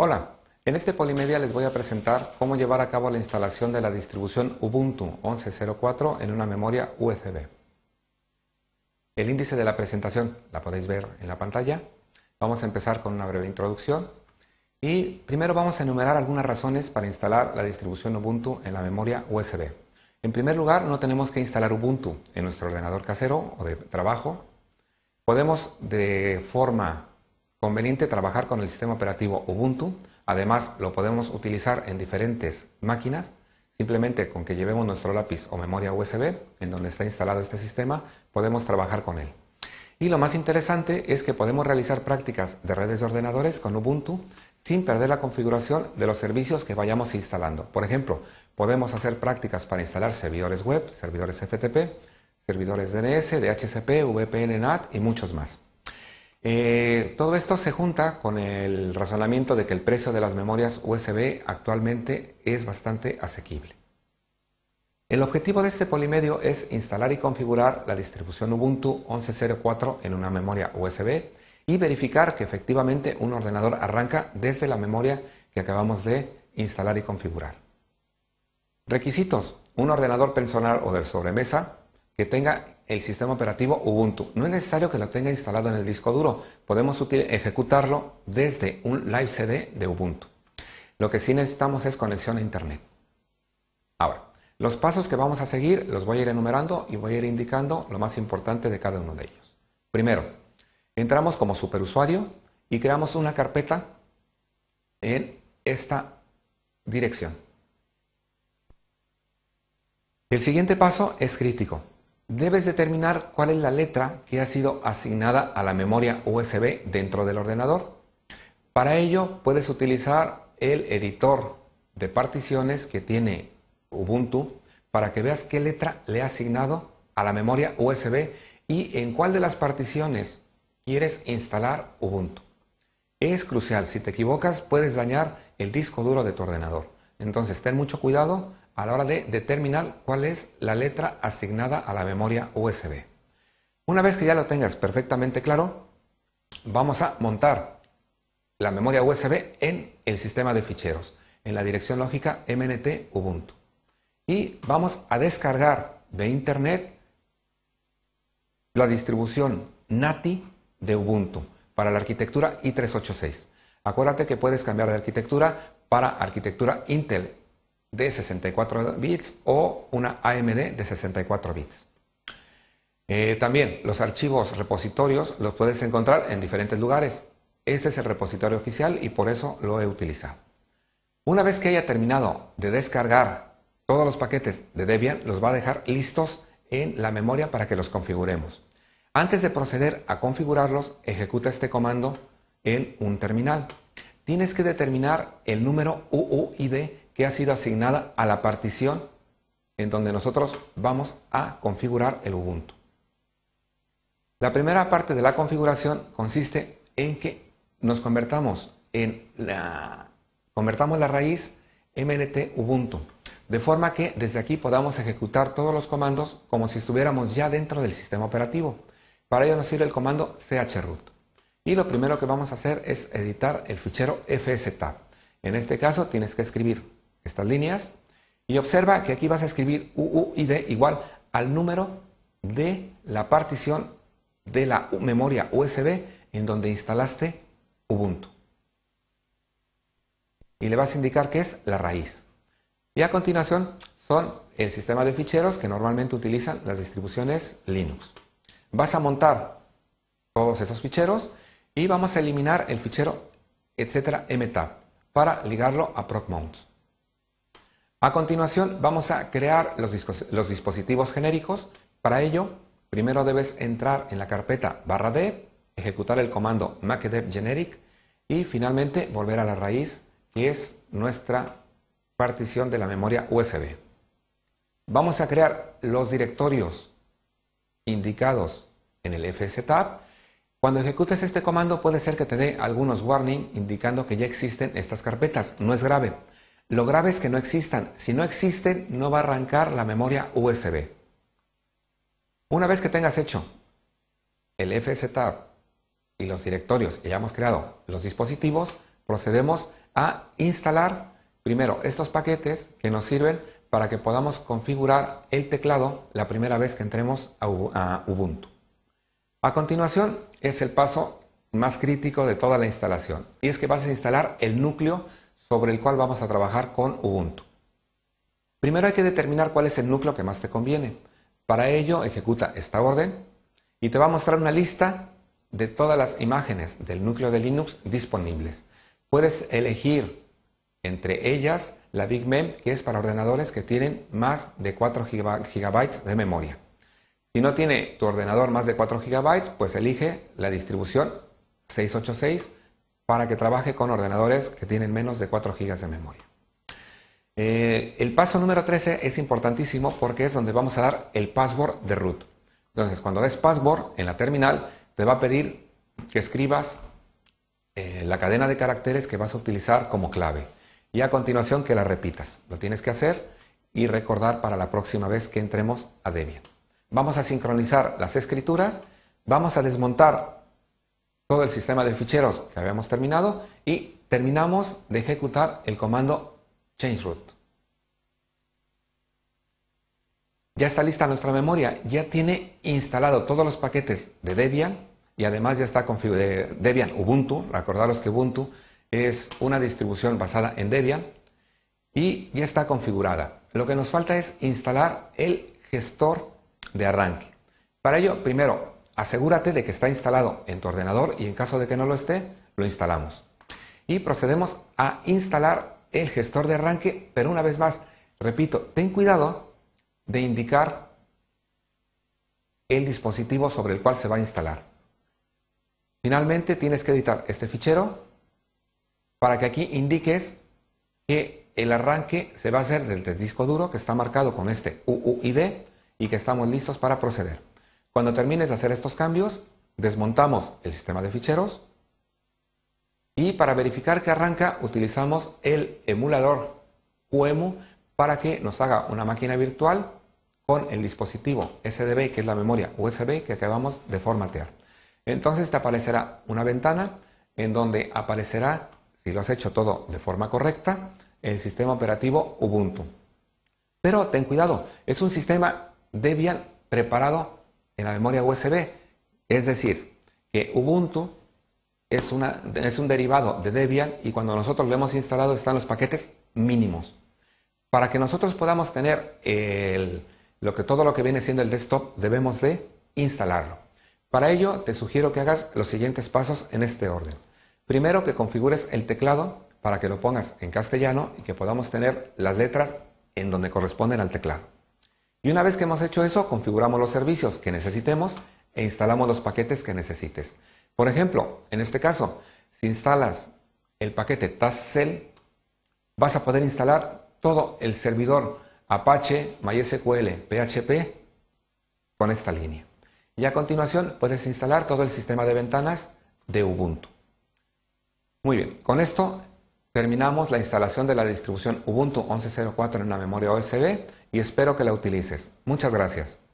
Hola, en este Polimedia les voy a presentar cómo llevar a cabo la instalación de la distribución Ubuntu 11.04 en una memoria USB. El índice de la presentación la podéis ver en la pantalla. Vamos a empezar con una breve introducción y primero vamos a enumerar algunas razones para instalar la distribución Ubuntu en la memoria USB. En primer lugar, no tenemos que instalar Ubuntu en nuestro ordenador casero o de trabajo. Podemos de forma Conveniente trabajar con el sistema operativo Ubuntu, además lo podemos utilizar en diferentes máquinas, simplemente con que llevemos nuestro lápiz o memoria USB en donde está instalado este sistema, podemos trabajar con él. Y lo más interesante es que podemos realizar prácticas de redes de ordenadores con Ubuntu sin perder la configuración de los servicios que vayamos instalando. Por ejemplo, podemos hacer prácticas para instalar servidores web, servidores FTP, servidores DNS, DHCP, VPN, NAT y muchos más. Eh, todo esto se junta con el razonamiento de que el precio de las memorias USB actualmente es bastante asequible. El objetivo de este polimedio es instalar y configurar la distribución Ubuntu 11.04 en una memoria USB y verificar que efectivamente un ordenador arranca desde la memoria que acabamos de instalar y configurar. Requisitos. Un ordenador personal o de sobremesa, que tenga el sistema operativo Ubuntu. No es necesario que lo tenga instalado en el disco duro, podemos ejecutarlo desde un live CD de Ubuntu. Lo que sí necesitamos es conexión a Internet. Ahora, los pasos que vamos a seguir los voy a ir enumerando y voy a ir indicando lo más importante de cada uno de ellos. Primero, entramos como superusuario y creamos una carpeta en esta dirección. El siguiente paso es crítico debes determinar cuál es la letra que ha sido asignada a la memoria USB dentro del ordenador. Para ello puedes utilizar el editor de particiones que tiene Ubuntu para que veas qué letra le ha asignado a la memoria USB y en cuál de las particiones quieres instalar Ubuntu. Es crucial, si te equivocas puedes dañar el disco duro de tu ordenador. Entonces ten mucho cuidado a la hora de determinar cuál es la letra asignada a la memoria USB. Una vez que ya lo tengas perfectamente claro, vamos a montar la memoria USB en el sistema de ficheros, en la dirección lógica MNT Ubuntu. Y vamos a descargar de internet la distribución NATI de Ubuntu para la arquitectura i386. Acuérdate que puedes cambiar de arquitectura para arquitectura Intel de 64 bits o una AMD de 64 bits. Eh, también los archivos repositorios los puedes encontrar en diferentes lugares. Este es el repositorio oficial y por eso lo he utilizado. Una vez que haya terminado de descargar todos los paquetes de Debian, los va a dejar listos en la memoria para que los configuremos. Antes de proceder a configurarlos, ejecuta este comando en un terminal. Tienes que determinar el número UUID que ha sido asignada a la partición en donde nosotros vamos a configurar el Ubuntu. La primera parte de la configuración consiste en que nos convertamos en la, convertamos la raíz MNT Ubuntu, de forma que desde aquí podamos ejecutar todos los comandos como si estuviéramos ya dentro del sistema operativo. Para ello nos sirve el comando chroot. Y lo primero que vamos a hacer es editar el fichero fstab. En este caso tienes que escribir estas líneas y observa que aquí vas a escribir UUID igual al número de la partición de la memoria USB en donde instalaste Ubuntu. Y le vas a indicar que es la raíz. Y a continuación son el sistema de ficheros que normalmente utilizan las distribuciones Linux. Vas a montar todos esos ficheros y vamos a eliminar el fichero etc mtab para ligarlo a procmounts. A continuación vamos a crear los, dispositivos genéricos. Para ello, primero debes entrar en la carpeta barra D, ejecutar el comando macdev generic y finalmente volver a la raíz que es nuestra partición de la memoria USB. Vamos a crear los directorios indicados en el FSTab. Cuando ejecutes este comando puede ser que te dé algunos warning indicando que ya existen estas carpetas. No es grave. Lo grave es que no existan. Si no existen, no va a arrancar la memoria USB. Una vez que tengas hecho el fstab y los directorios y hayamos creado los dispositivos, procedemos a instalar primero estos paquetes que nos sirven para que podamos configurar el teclado la primera vez que entremos a Ubuntu. A continuación es el paso más crítico de toda la instalación y es que vas a instalar el núcleo sobre el cual vamos a trabajar con Ubuntu. Primero hay que determinar cuál es el núcleo que más te conviene. Para ello ejecuta esta orden y te va a mostrar una lista de todas las imágenes del núcleo de Linux disponibles. Puedes elegir entre ellas la BigMem, que es para ordenadores que tienen más de 4 GB de memoria. Si no tiene tu ordenador más de 4 GB, pues elige la distribución 686 para que trabaje con ordenadores que tienen menos de 4 GB de memoria. Eh, el paso número 13 es importantísimo porque es donde vamos a dar el password de root. Entonces, cuando des password en la terminal, te va a pedir que escribas eh, la cadena de caracteres que vas a utilizar como clave y a continuación que la repitas. Lo tienes que hacer y recordar para la próxima vez que entremos a Debian. Vamos a sincronizar las escrituras, vamos a desmontar todo el sistema de ficheros que habíamos terminado y terminamos de ejecutar el comando change root. Ya está lista nuestra memoria, ya tiene instalado todos los paquetes de Debian y además ya está configurado Debian Ubuntu. Recordaros que Ubuntu es una distribución basada en Debian y ya está configurada. Lo que nos falta es instalar el gestor de arranque. Para ello, primero Asegúrate de que está instalado en tu ordenador y en caso de que no lo esté, lo instalamos. Y procedemos a instalar el gestor de arranque, pero una vez más, repito, ten cuidado de indicar el dispositivo sobre el cual se va a instalar. Finalmente, tienes que editar este fichero para que aquí indiques que el arranque se va a hacer del disco duro que está marcado con este UUID y que estamos listos para proceder. Cuando termines de hacer estos cambios, desmontamos el sistema de ficheros y para verificar que arranca utilizamos el emulador QEMU para que nos haga una máquina virtual con el dispositivo SDB, que es la memoria USB que acabamos de formatear. Entonces te aparecerá una ventana en donde aparecerá, si lo has hecho todo de forma correcta, el sistema operativo Ubuntu. Pero ten cuidado, es un sistema Debian preparado en la memoria USB. Es decir, que Ubuntu es, es un derivado de Debian y cuando nosotros lo hemos instalado están los paquetes mínimos. Para que nosotros podamos tener lo que, todo lo que viene siendo el desktop, debemos de instalarlo. Para ello, te sugiero que hagas los siguientes pasos en este orden. Primero, que configures el teclado para que lo pongas en castellano y que podamos tener las letras en donde corresponden al teclado. Y una vez que hemos hecho eso, configuramos los servicios que necesitemos e instalamos los paquetes que necesites. Por ejemplo, en este caso, si instalas el paquete TaskCell, vas a poder instalar todo el servidor Apache, MySQL, PHP con esta línea. Y a continuación puedes instalar todo el sistema de ventanas de Ubuntu. Muy bien, con esto terminamos la instalación de la distribución Ubuntu 11.04 en una memoria USB y espero que la utilices. Muchas gracias.